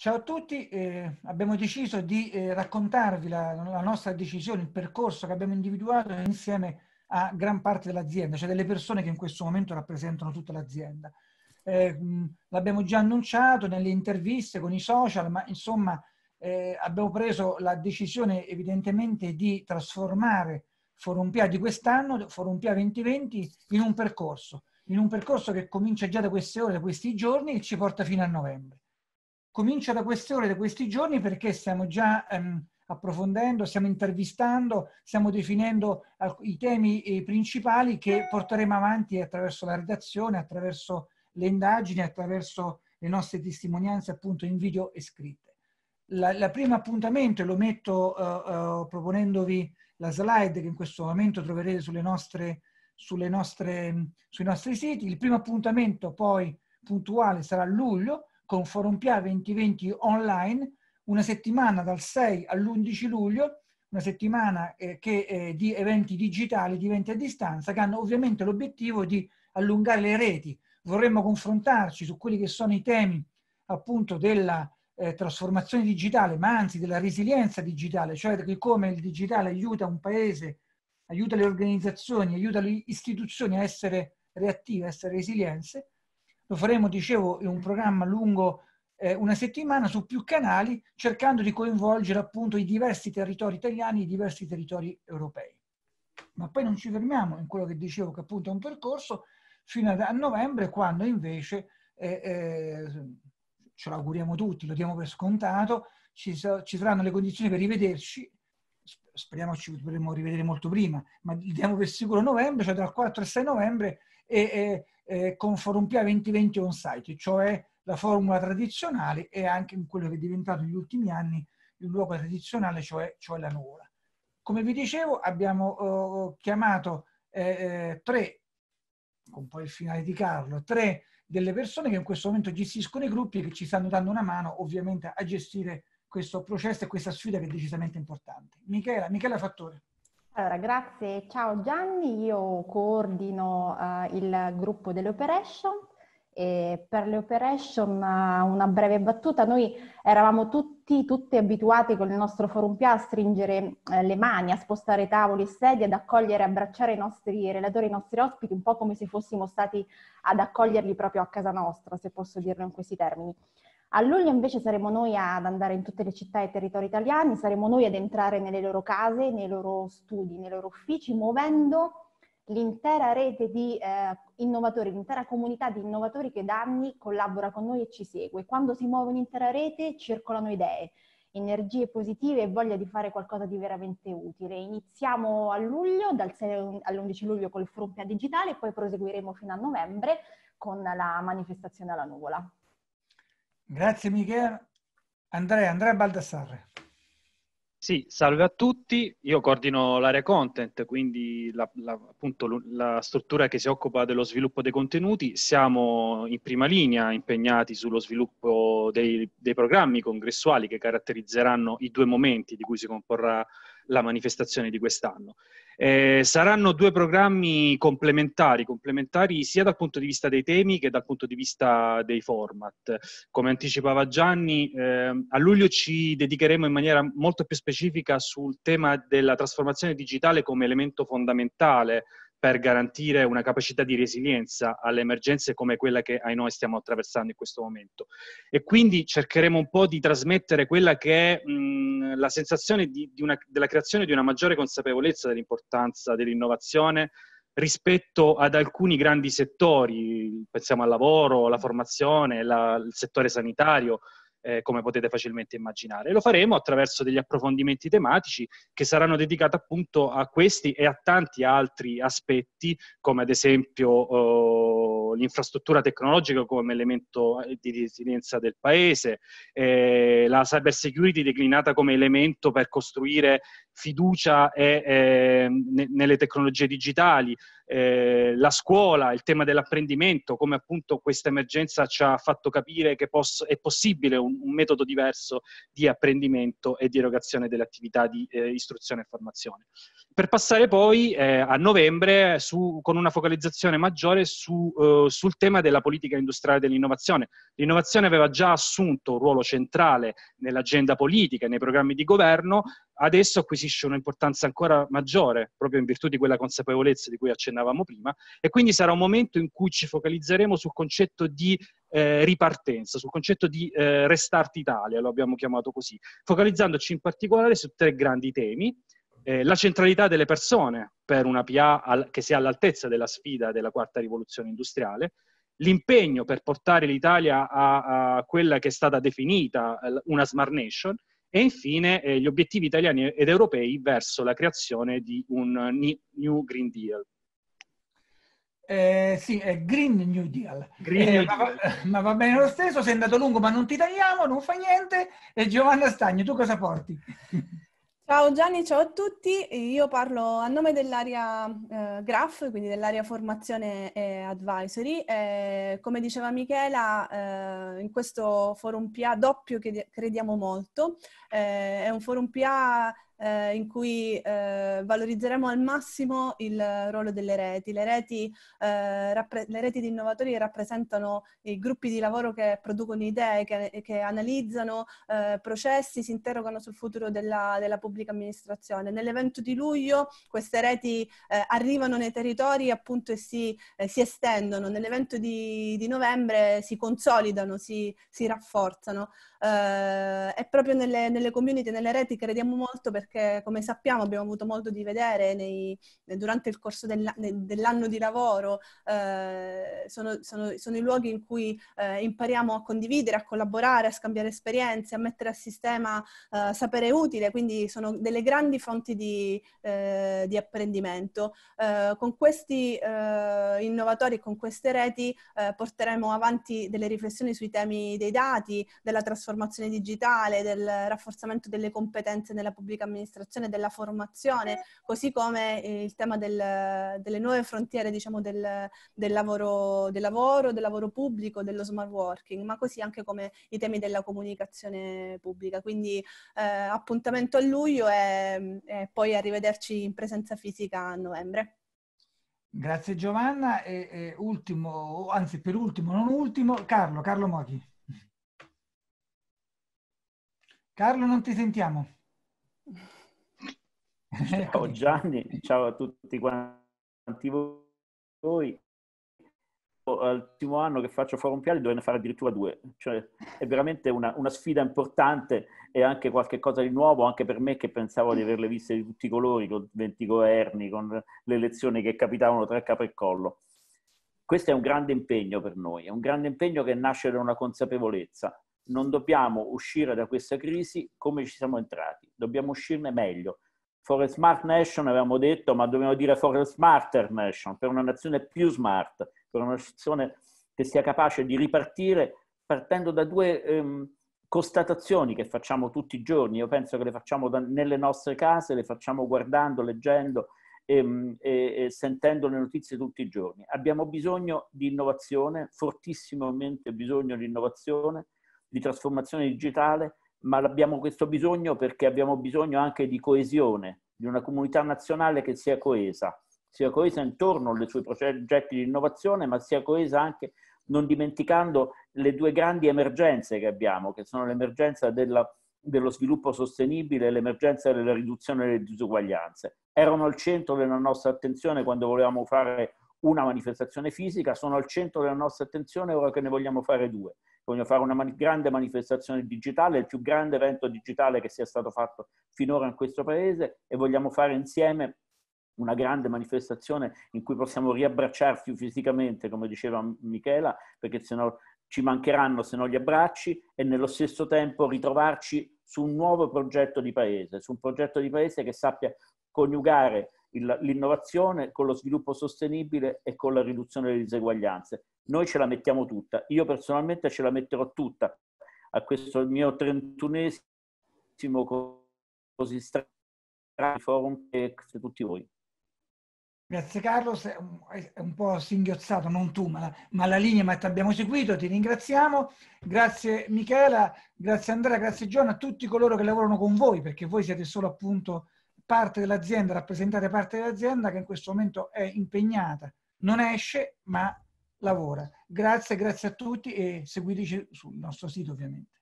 Ciao a tutti, eh, abbiamo deciso di eh, raccontarvi la, la, nostra decisione, il percorso che abbiamo individuato insieme a gran parte dell'azienda, cioè delle persone che in questo momento rappresentano tutta l'azienda. Eh, l'abbiamo già annunciato nelle interviste con i social, ma insomma eh, abbiamo preso la decisione evidentemente di trasformare Forum Pia di quest'anno, Forum Pia 2020, in un percorso, in un percorso che comincia già da queste ore, da questi giorni e ci porta fino a novembre comincia da queste ore, da questi giorni, perché stiamo già ehm, approfondendo, stiamo intervistando, stiamo definendo i temi eh, principali che porteremo avanti attraverso la redazione, attraverso le indagini, attraverso le nostre testimonianze appunto in video e scritte. Il primo appuntamento, lo metto uh, uh, proponendovi la slide che in questo momento troverete sulle nostre, sulle nostre, sui nostri siti, il primo appuntamento poi puntuale sarà a luglio, con Forum PA 2020 online una settimana dal 6 all'11 luglio, una settimana eh, che, eh, di eventi digitali, di eventi a distanza, che hanno ovviamente l'obiettivo di allungare le reti. Vorremmo confrontarci su quelli che sono i temi appunto della eh, trasformazione digitale, ma anzi della resilienza digitale, cioè di come il digitale aiuta un paese, aiuta le organizzazioni, aiuta le istituzioni a essere reattive, a essere resilienze lo faremo, dicevo, in un programma lungo eh, una settimana su più canali, cercando di coinvolgere appunto i diversi territori italiani, i diversi territori europei. Ma poi non ci fermiamo in quello che dicevo che appunto è un percorso fino a, novembre, quando invece, eh, eh, ce l'auguriamo tutti, lo diamo per scontato, ci, ci saranno le condizioni per rivederci speriamo ci potremo rivedere molto prima, ma diamo per sicuro novembre, cioè dal 4 al 6 novembre e, e con Pia 2020 on-site, cioè la formula tradizionale e anche in quello che è diventato negli ultimi anni il luogo tradizionale, cioè, cioè la nuvola. Come vi dicevo, abbiamo eh, chiamato eh, eh, tre, con poi il finale di Carlo, tre delle persone che in questo momento gestiscono i gruppi e che ci stanno dando una mano ovviamente a gestire questo processo e questa sfida che è decisamente importante. Michela, Michela Fattore. Allora, grazie. Ciao Gianni, io coordino uh, il gruppo delle operation e per le operation uh, una breve battuta, noi eravamo tutti, tutti abituati con il nostro forum PIA a stringere uh, le mani, a spostare tavoli e sedie, ad accogliere e abbracciare i nostri relatori, i nostri ospiti, un po' come se fossimo stati ad accoglierli proprio a casa nostra, se posso dirlo in questi termini. A luglio invece saremo noi ad andare in tutte le città e territori italiani, saremo noi ad entrare nelle loro case, nei loro studi, nei loro uffici, muovendo l'intera rete di eh, innovatori, l'intera comunità di innovatori che da anni collabora con noi e ci segue. Quando si muove un'intera rete circolano idee, energie positive e voglia di fare qualcosa di veramente utile. Iniziamo a luglio, dal 6 all'11 luglio col Frumpia Digitale e poi proseguiremo fino a novembre con la manifestazione alla nuvola. Grazie Michele. Andrea, Andrea Baldassarre. Sì, salve a tutti. Io coordino l'area content, quindi la, la, appunto la struttura che si occupa dello sviluppo dei contenuti. Siamo in prima linea impegnati sullo sviluppo dei, dei programmi congressuali che caratterizzeranno i due momenti di cui si comporrà la manifestazione di quest'anno. Eh, saranno due programmi complementari, complementari sia dal punto di vista dei temi che dal punto di vista dei format. Come anticipava Gianni, eh, a luglio ci dedicheremo in maniera molto più specifica sul tema della trasformazione digitale come elemento fondamentale per garantire una capacità di resilienza alle emergenze come quella che ai noi stiamo attraversando in questo momento. E quindi cercheremo un po' di trasmettere quella che è mh, la sensazione di, di una, della creazione di una maggiore consapevolezza dell'importanza dell'innovazione rispetto ad alcuni grandi settori, pensiamo al lavoro, alla formazione, la, il settore sanitario, eh, come potete facilmente immaginare. lo faremo attraverso degli approfondimenti tematici che saranno dedicati appunto a questi e a tanti altri aspetti, come ad esempio eh, l'infrastruttura tecnologica come elemento eh, di resilienza del paese, eh, la cyber security declinata come elemento per costruire fiducia è, eh, nelle tecnologie digitali, eh, la scuola, il tema dell'apprendimento, come appunto questa emergenza ci ha fatto capire che posso, è possibile un, un, metodo diverso di apprendimento e di erogazione delle attività di eh, istruzione e formazione. Per passare poi eh, a novembre su, con una focalizzazione maggiore su, eh, sul tema della politica industriale dell'innovazione. L'innovazione aveva già assunto un ruolo centrale nell'agenda politica e nei programmi di governo, adesso acquisisce un'importanza ancora maggiore, proprio in virtù di quella consapevolezza di cui accennavamo prima, e quindi sarà un momento in cui ci focalizzeremo sul concetto di eh, ripartenza, sul concetto di eh, Restart Italia, lo abbiamo chiamato così, focalizzandoci in particolare su tre grandi temi. Eh, la centralità delle persone per una PA che sia all'altezza della sfida della quarta rivoluzione industriale, l'impegno per portare l'Italia a, a, quella che è stata definita eh, una smart nation e infine eh, gli obiettivi italiani ed europei verso la creazione di un eh, New Green Deal. Eh, sì, è Green New Deal. Green eh, New ma, va, ma, va bene lo stesso, sei andato lungo ma non ti tagliamo, non fa niente. E Giovanna Stagno, tu cosa porti? Ciao Gianni, ciao a tutti. Io parlo a nome dell'area eh, GRAF, quindi dell'area formazione e advisory. E, come diceva Michela, eh, in questo forum PA doppio che crediamo molto. Eh, è un forum PA eh, in cui eh, valorizzeremo al massimo il ruolo delle reti. Le reti, eh, rappre- le reti, di innovatori rappresentano i gruppi di lavoro che producono idee, che, che analizzano eh, processi, si interrogano sul futuro della, della, pubblica amministrazione. Nell'evento di luglio queste reti eh, arrivano nei territori appunto, e si, eh, si, estendono. Nell'evento di, di novembre si consolidano, si, si rafforzano eh, e proprio nelle, nelle community, nelle reti crediamo molto perché come sappiamo abbiamo avuto modo di vedere nei, durante il corso dell'anno, dell'anno di lavoro, eh, sono, sono, sono, i luoghi in cui eh, impariamo a condividere, a collaborare, a scambiare esperienze, a mettere a sistema eh, sapere utile, quindi sono delle grandi fonti di, eh, di apprendimento. Eh, con questi innovatori, con queste reti porteremo avanti delle riflessioni sui temi dei dati, della trasformazione trasformazione digitale, del rafforzamento delle competenze nella pubblica amministrazione, della formazione, così come il tema del, delle nuove frontiere diciamo, del, del, lavoro, del, lavoro, del lavoro pubblico, dello smart working, ma così anche come i temi della comunicazione pubblica. Quindi eh, appuntamento a luglio e, e poi arrivederci in presenza fisica a novembre. Grazie Giovanna e, e, ultimo, anzi per ultimo, non ultimo, Carlo, Carlo Mochi. Carlo, non ti sentiamo. Ciao Gianni, ciao a tutti quanti voi. Eh, L'ultimo anno che faccio Forum Piali dovrei fare addirittura due, cioè è veramente una, una, sfida importante e anche qualcosa di nuovo anche per me che pensavo di averle viste di tutti i colori, con 20 governi, con le elezioni che capitavano tra capo e collo. Questo è un grande impegno per noi, è un grande impegno che nasce da una consapevolezza non dobbiamo uscire da questa crisi come ci siamo entrati, dobbiamo uscirne meglio. For a smart nation avevamo detto, ma dobbiamo dire for a smarter nation, per una nazione più smart, per una nazione che sia capace di ripartire partendo da due ehm, constatazioni che facciamo tutti i giorni. Io penso che le facciamo da, nelle nostre case, le facciamo guardando, leggendo ehm, e, e sentendo le notizie tutti i giorni. Abbiamo bisogno di innovazione, fortissimamente bisogno di innovazione di trasformazione digitale, ma abbiamo questo bisogno perché abbiamo bisogno anche di coesione, di una comunità nazionale che sia coesa, sia coesa intorno alle sue progetti di innovazione, ma sia coesa anche non dimenticando le due grandi emergenze che abbiamo, che sono l'emergenza della, dello sviluppo sostenibile e l'emergenza della riduzione delle disuguaglianze. Erano al centro della nostra attenzione quando volevamo fare una manifestazione fisica, sono al centro della nostra attenzione ora che ne vogliamo fare due. Voglio fare una man grande manifestazione digitale, il più grande evento digitale che sia stato fatto finora in questo paese e vogliamo fare insieme una grande manifestazione in cui possiamo riabbracciarci fisicamente, come diceva Michela, perché sennò ci mancheranno se non gli abbracci e nello stesso tempo ritrovarci su un nuovo progetto di paese, su un progetto di paese che sappia coniugare l'innovazione con lo sviluppo sostenibile e con la riduzione delle diseguaglianze. Noi ce la mettiamo tutta, io personalmente ce la metterò tutta a questo mio trentunesimo così strano forum che tutti voi. Grazie Carlos, è un po' singhiozzato, non tu, ma la, ma la linea, ma ti abbiamo seguito, ti ringraziamo. Grazie Michela, grazie Andrea, grazie Giovanna, a tutti coloro che lavorano con voi, perché voi siete solo appunto parte dell'azienda, rappresentate parte dell'azienda che in questo momento è impegnata, non esce ma lavora. Grazie, grazie a tutti e seguiteci sul nostro sito ovviamente.